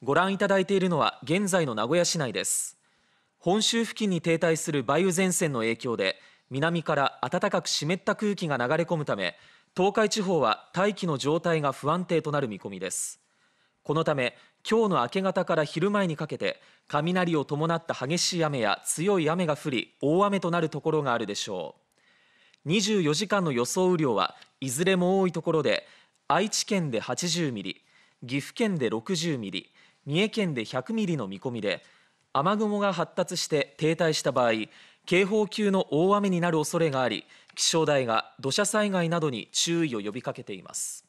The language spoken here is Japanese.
ご覧いただいているのは現在の名古屋市内です本州付近に停滞する梅雨前線の影響で南から暖かく湿った空気が流れ込むため東海地方は大気の状態が不安定となる見込みですこのため今日の明け方から昼前にかけて雷を伴った激しい雨や強い雨が降り大雨となるところがあるでしょう24時間の予想雨量はいずれも多いところで愛知県で80ミリ岐阜県で60ミリ三重県で100ミリの見込みで雨雲が発達して停滞した場合警報級の大雨になる恐れがあり気象台が土砂災害などに注意を呼びかけています。